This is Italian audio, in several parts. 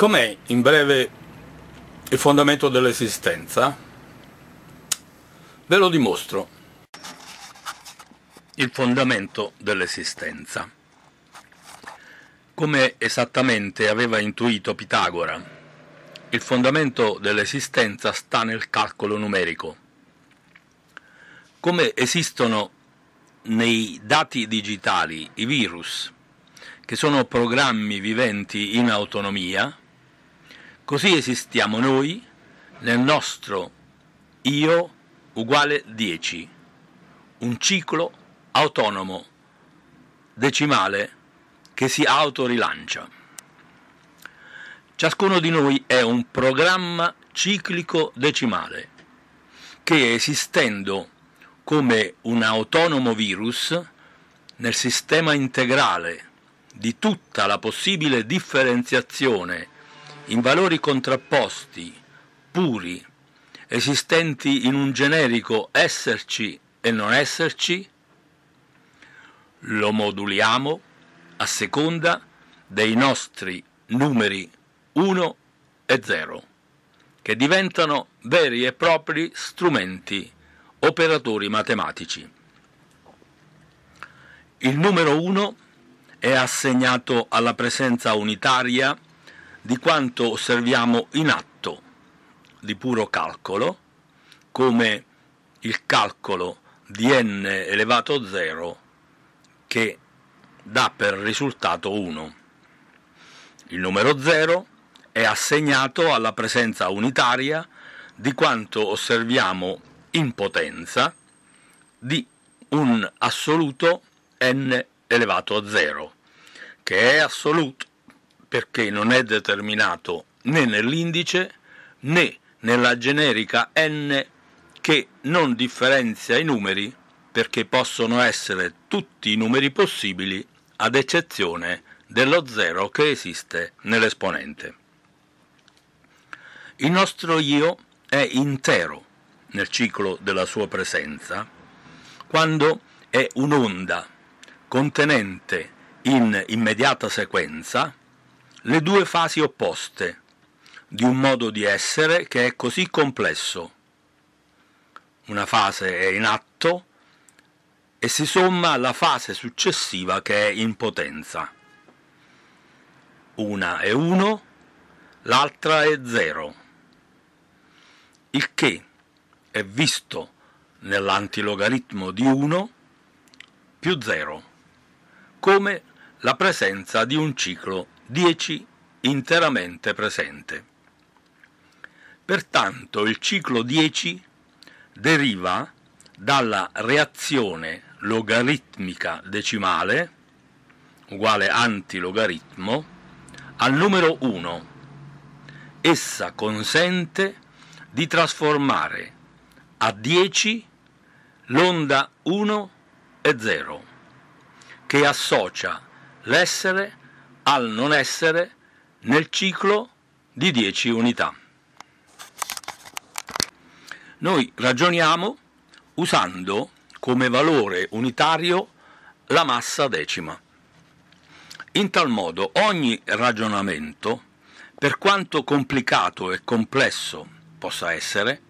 Com'è in breve il fondamento dell'esistenza? Ve lo dimostro. Il fondamento dell'esistenza. Come esattamente aveva intuito Pitagora, il fondamento dell'esistenza sta nel calcolo numerico. Come esistono nei dati digitali i virus, che sono programmi viventi in autonomia, Così esistiamo noi nel nostro io uguale 10, un ciclo autonomo, decimale, che si autorilancia. Ciascuno di noi è un programma ciclico decimale che esistendo come un autonomo virus nel sistema integrale di tutta la possibile differenziazione in valori contrapposti, puri, esistenti in un generico esserci e non esserci? Lo moduliamo a seconda dei nostri numeri 1 e 0, che diventano veri e propri strumenti, operatori matematici. Il numero 1 è assegnato alla presenza unitaria di quanto osserviamo in atto di puro calcolo, come il calcolo di n elevato a 0 che dà per risultato 1. Il numero 0 è assegnato alla presenza unitaria di quanto osserviamo in potenza di un assoluto n elevato a 0, che è assoluto perché non è determinato né nell'indice né nella generica n che non differenzia i numeri perché possono essere tutti i numeri possibili ad eccezione dello 0 che esiste nell'esponente. Il nostro io è intero nel ciclo della sua presenza quando è un'onda contenente in immediata sequenza le due fasi opposte di un modo di essere che è così complesso. Una fase è in atto e si somma alla fase successiva che è in potenza. Una è 1, l'altra è 0. Il che è visto nell'antilogaritmo di 1 più 0 come la presenza di un ciclo 10 interamente presente. Pertanto il ciclo 10 deriva dalla reazione logaritmica decimale uguale antilogaritmo al numero 1. Essa consente di trasformare a 10 l'onda 1 e 0 che associa l'essere al non essere nel ciclo di 10 unità. Noi ragioniamo usando come valore unitario la massa decima. In tal modo ogni ragionamento, per quanto complicato e complesso possa essere,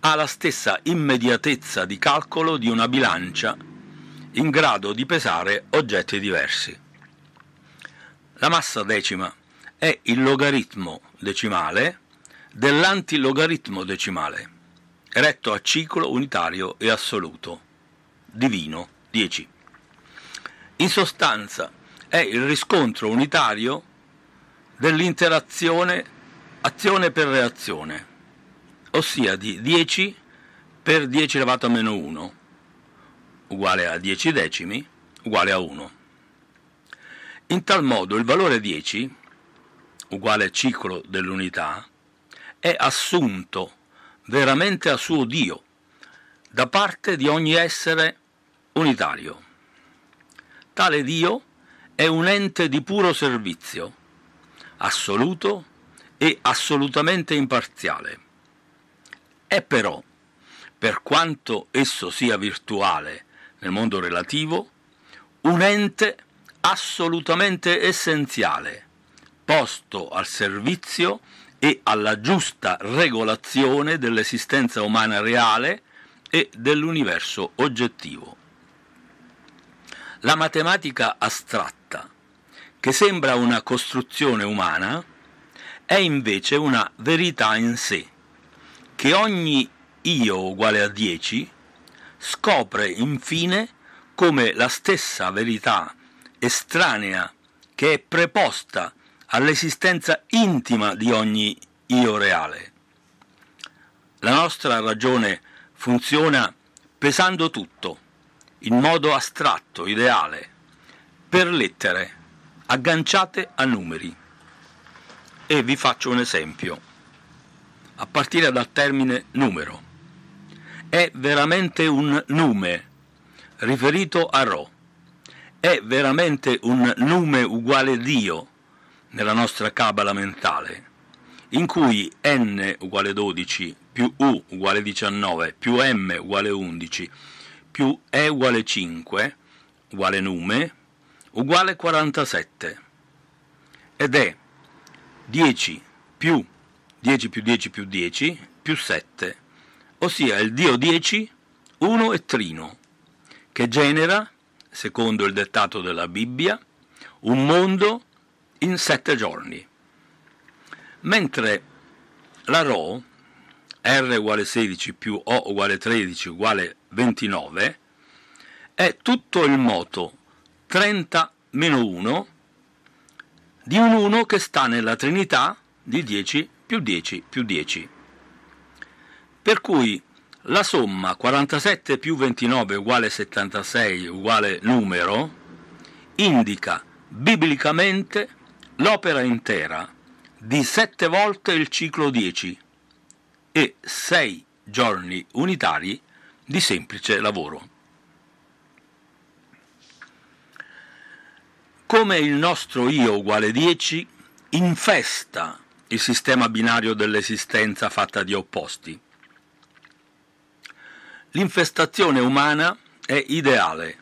ha la stessa immediatezza di calcolo di una bilancia in grado di pesare oggetti diversi. La massa decima è il logaritmo decimale dell'antilogaritmo decimale, retto a ciclo unitario e assoluto, divino 10. In sostanza è il riscontro unitario dell'interazione azione per reazione, ossia di 10 per 10 elevato a meno 1, uguale a 10 decimi, uguale a 1. In tal modo il valore 10, uguale ciclo dell'unità, è assunto veramente a suo Dio da parte di ogni essere unitario. Tale Dio è un ente di puro servizio, assoluto e assolutamente imparziale. È però, per quanto esso sia virtuale nel mondo relativo, un ente assolutamente essenziale, posto al servizio e alla giusta regolazione dell'esistenza umana reale e dell'universo oggettivo. La matematica astratta, che sembra una costruzione umana, è invece una verità in sé, che ogni io uguale a 10 scopre infine come la stessa verità estranea, che è preposta all'esistenza intima di ogni io reale. La nostra ragione funziona pesando tutto, in modo astratto, ideale, per lettere, agganciate a numeri. E vi faccio un esempio, a partire dal termine numero. È veramente un nume, riferito a Ro è veramente un nome uguale Dio nella nostra cabala mentale, in cui n uguale 12 più u uguale 19 più m uguale 11 più e uguale 5 uguale nume uguale 47 ed è 10 più 10 più 10 più 10 più 7, ossia il dio 10, 1 e trino, che genera secondo il dettato della Bibbia, un mondo in sette giorni. Mentre la Rho, R uguale 16 più O uguale 13 uguale 29, è tutto il moto 30 meno 1 di un 1 che sta nella trinità di 10 più 10 più 10. Per cui la somma 47 più 29 uguale 76 uguale numero indica biblicamente l'opera intera di sette volte il ciclo 10 e sei giorni unitari di semplice lavoro. Come il nostro io uguale 10 infesta il sistema binario dell'esistenza fatta di opposti L'infestazione umana è ideale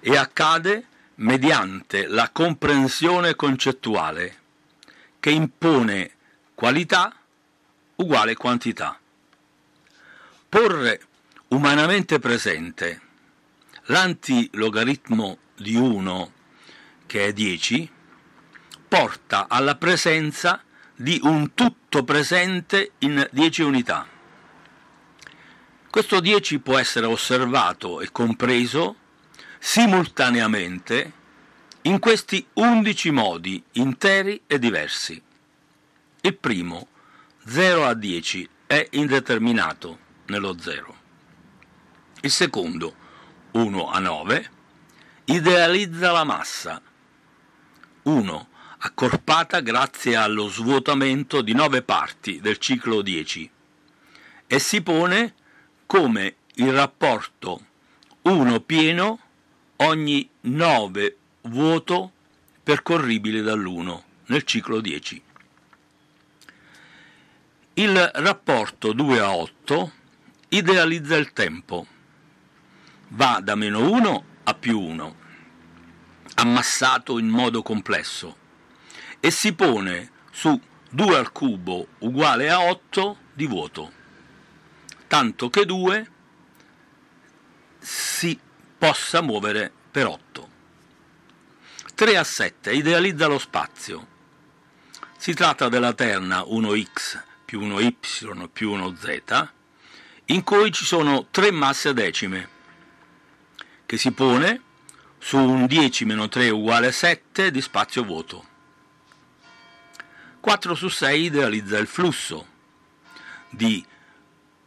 e accade mediante la comprensione concettuale che impone qualità uguale quantità. Porre umanamente presente l'antilogaritmo di 1 che è 10 porta alla presenza di un tutto presente in 10 unità. Questo 10 può essere osservato e compreso simultaneamente in questi 11 modi interi e diversi. Il primo, 0 a 10, è indeterminato nello 0. Il secondo, 1 a 9, idealizza la massa. 1. Accorpata grazie allo svuotamento di 9 parti del ciclo 10 e si pone come il rapporto 1 pieno ogni 9 vuoto percorribile dall'1 nel ciclo 10. Il rapporto 2 a 8 idealizza il tempo, va da meno 1 a più 1, ammassato in modo complesso, e si pone su 2 al cubo uguale a 8 di vuoto tanto che 2 si possa muovere per 8. 3 a 7 idealizza lo spazio. Si tratta della terna 1x più 1y più 1z in cui ci sono tre masse decime che si pone su un 10 meno 3 uguale 7 di spazio vuoto. 4 su 6 idealizza il flusso di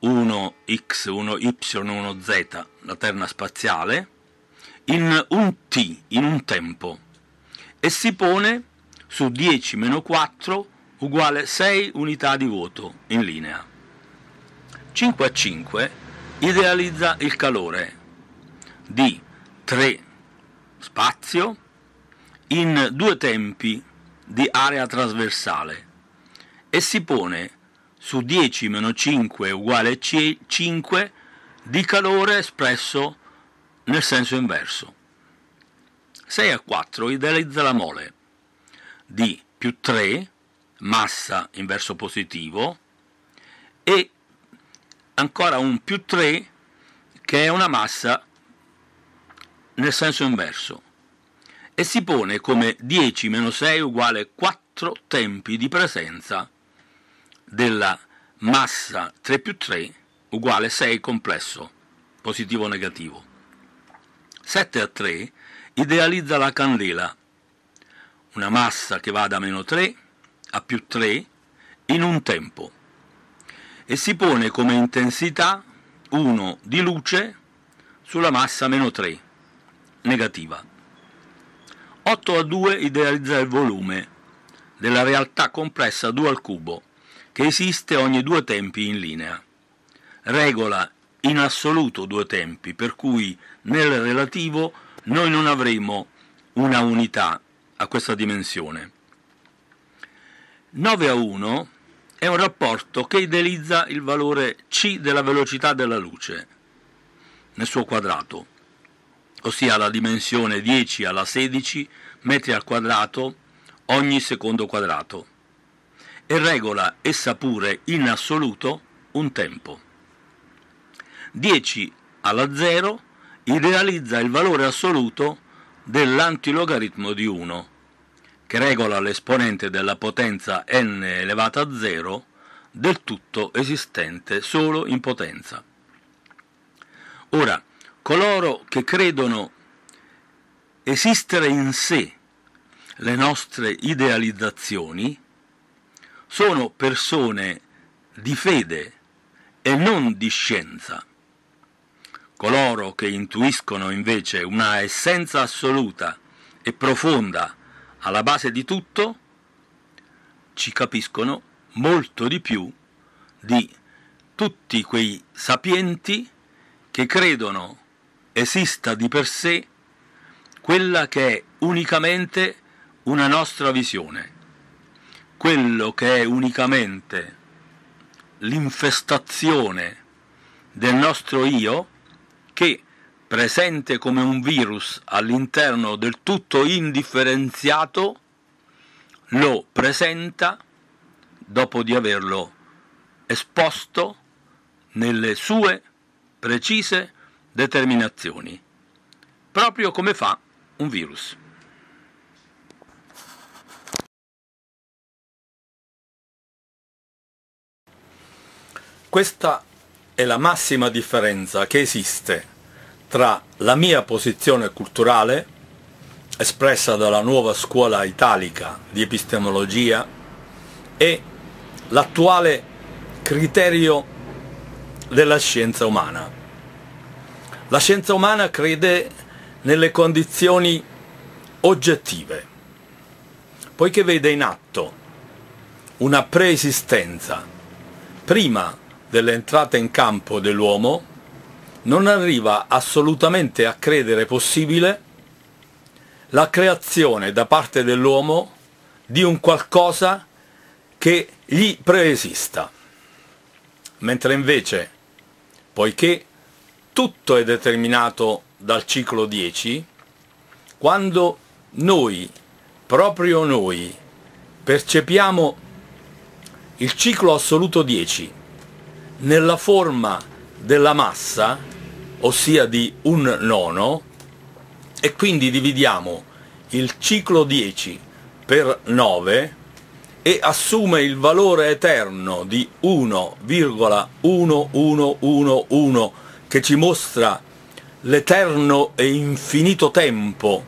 1X, 1Y, 1Z, la terna spaziale, in un T, in un tempo, e si pone su 10 meno 4 uguale 6 unità di voto in linea. 5 a 5 idealizza il calore di 3 spazio in due tempi di area trasversale e si pone su 10 meno 5 uguale 5 di calore espresso nel senso inverso. 6 a 4 idealizza la mole di più 3 massa in verso positivo e ancora un più 3 che è una massa nel senso inverso e si pone come 10 meno 6 uguale 4 tempi di presenza della massa 3 più 3 uguale 6 complesso, positivo o negativo. 7 a 3 idealizza la candela, una massa che va da meno 3 a più 3 in un tempo e si pone come intensità 1 di luce sulla massa meno 3, negativa. 8 a 2 idealizza il volume della realtà complessa 2 al cubo, che esiste ogni due tempi in linea. Regola in assoluto due tempi, per cui nel relativo noi non avremo una unità a questa dimensione. 9 a 1 è un rapporto che idealizza il valore c della velocità della luce nel suo quadrato, ossia la dimensione 10 alla 16 metri al quadrato ogni secondo quadrato e regola essa pure in assoluto un tempo. 10 alla 0 idealizza il valore assoluto dell'antilogaritmo di 1, che regola l'esponente della potenza n elevata a 0 del tutto esistente solo in potenza. Ora, coloro che credono esistere in sé le nostre idealizzazioni sono persone di fede e non di scienza. Coloro che intuiscono invece una essenza assoluta e profonda alla base di tutto, ci capiscono molto di più di tutti quei sapienti che credono esista di per sé quella che è unicamente una nostra visione quello che è unicamente l'infestazione del nostro io che presente come un virus all'interno del tutto indifferenziato, lo presenta dopo di averlo esposto nelle sue precise determinazioni, proprio come fa un virus. Questa è la massima differenza che esiste tra la mia posizione culturale, espressa dalla nuova scuola italica di epistemologia, e l'attuale criterio della scienza umana. La scienza umana crede nelle condizioni oggettive, poiché vede in atto una preesistenza prima dell'entrata in campo dell'uomo, non arriva assolutamente a credere possibile la creazione da parte dell'uomo di un qualcosa che gli preesista, mentre invece, poiché tutto è determinato dal ciclo 10, quando noi, proprio noi, percepiamo il ciclo assoluto 10 nella forma della massa, ossia di un nono, e quindi dividiamo il ciclo 10 per 9 e assume il valore eterno di 1,1111 che ci mostra l'eterno e infinito tempo,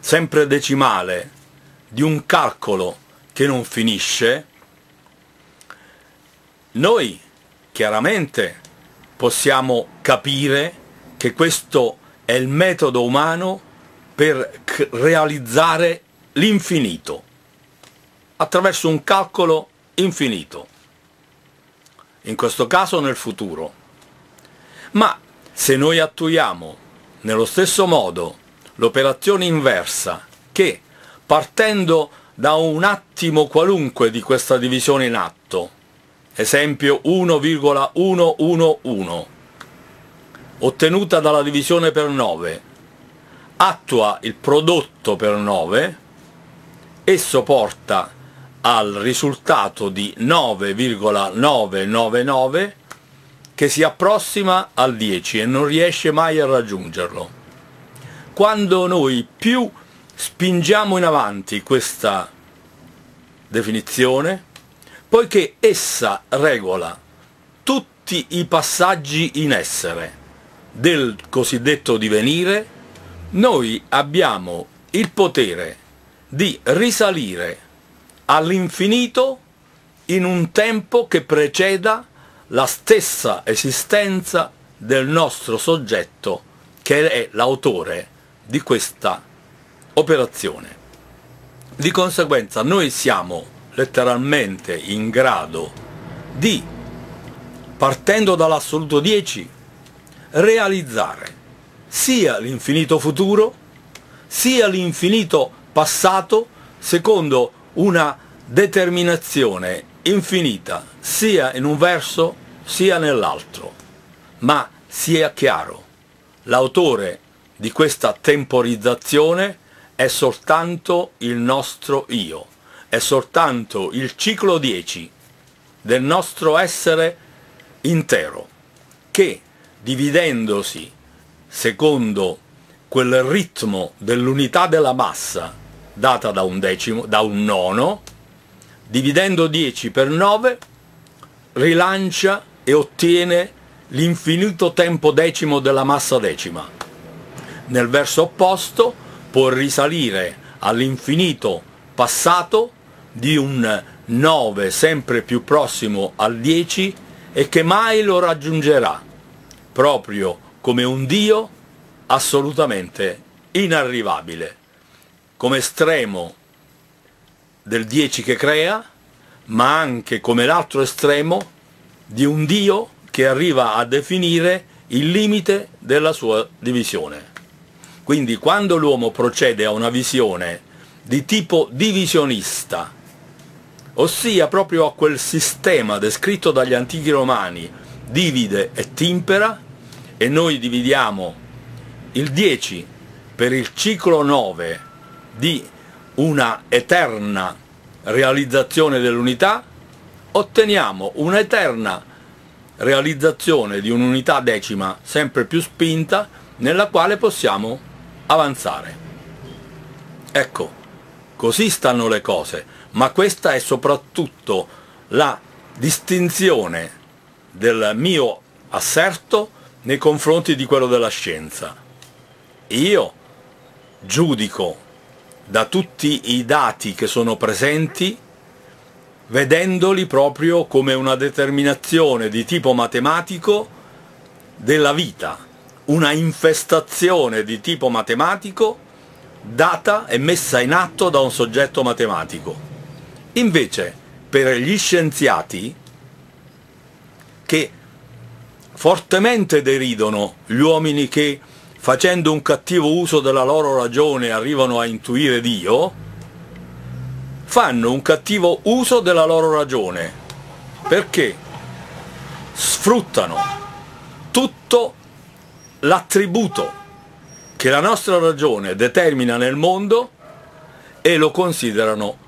sempre decimale, di un calcolo che non finisce, noi chiaramente possiamo capire che questo è il metodo umano per realizzare l'infinito, attraverso un calcolo infinito, in questo caso nel futuro. Ma se noi attuiamo nello stesso modo l'operazione inversa, che partendo da un attimo qualunque di questa divisione in atto, esempio 1,111, ottenuta dalla divisione per 9, attua il prodotto per 9, esso porta al risultato di 9,999 che si approssima al 10 e non riesce mai a raggiungerlo. Quando noi più spingiamo in avanti questa definizione, poiché essa regola tutti i passaggi in essere del cosiddetto divenire, noi abbiamo il potere di risalire all'infinito in un tempo che preceda la stessa esistenza del nostro soggetto che è l'autore di questa operazione. Di conseguenza noi siamo letteralmente in grado di, partendo dall'assoluto 10, realizzare sia l'infinito futuro, sia l'infinito passato, secondo una determinazione infinita, sia in un verso sia nell'altro. Ma sia chiaro, l'autore di questa temporizzazione è soltanto il nostro io è soltanto il ciclo 10 del nostro essere intero, che dividendosi secondo quel ritmo dell'unità della massa data da un, decimo, da un nono, dividendo 10 per 9, rilancia e ottiene l'infinito tempo decimo della massa decima. Nel verso opposto può risalire all'infinito passato di un 9 sempre più prossimo al 10 e che mai lo raggiungerà, proprio come un Dio assolutamente inarrivabile, come estremo del 10 che crea, ma anche come l'altro estremo di un Dio che arriva a definire il limite della sua divisione. Quindi quando l'uomo procede a una visione di tipo divisionista, ossia proprio a quel sistema descritto dagli antichi romani, divide e timpera, e noi dividiamo il 10 per il ciclo 9 di una eterna realizzazione dell'unità, otteniamo un'eterna realizzazione di un'unità decima sempre più spinta nella quale possiamo avanzare. Ecco, così stanno le cose ma questa è soprattutto la distinzione del mio asserto nei confronti di quello della scienza. Io giudico da tutti i dati che sono presenti vedendoli proprio come una determinazione di tipo matematico della vita, una infestazione di tipo matematico data e messa in atto da un soggetto matematico. Invece, per gli scienziati, che fortemente deridono gli uomini che facendo un cattivo uso della loro ragione arrivano a intuire Dio, fanno un cattivo uso della loro ragione, perché sfruttano tutto l'attributo che la nostra ragione determina nel mondo e lo considerano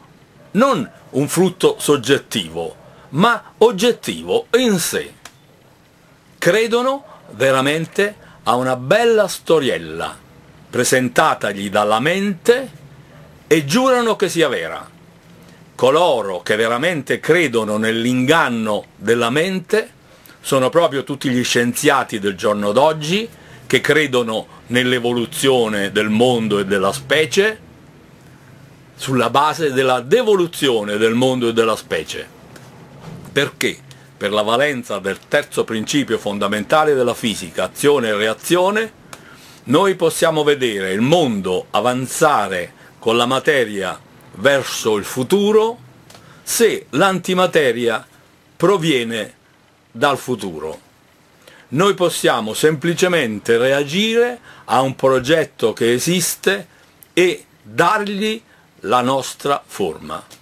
non un frutto soggettivo, ma oggettivo in sé. Credono veramente a una bella storiella presentatagli dalla mente e giurano che sia vera. Coloro che veramente credono nell'inganno della mente sono proprio tutti gli scienziati del giorno d'oggi che credono nell'evoluzione del mondo e della specie, sulla base della devoluzione del mondo e della specie. Perché? Per la valenza del terzo principio fondamentale della fisica, azione e reazione, noi possiamo vedere il mondo avanzare con la materia verso il futuro se l'antimateria proviene dal futuro. Noi possiamo semplicemente reagire a un progetto che esiste e dargli la nostra forma.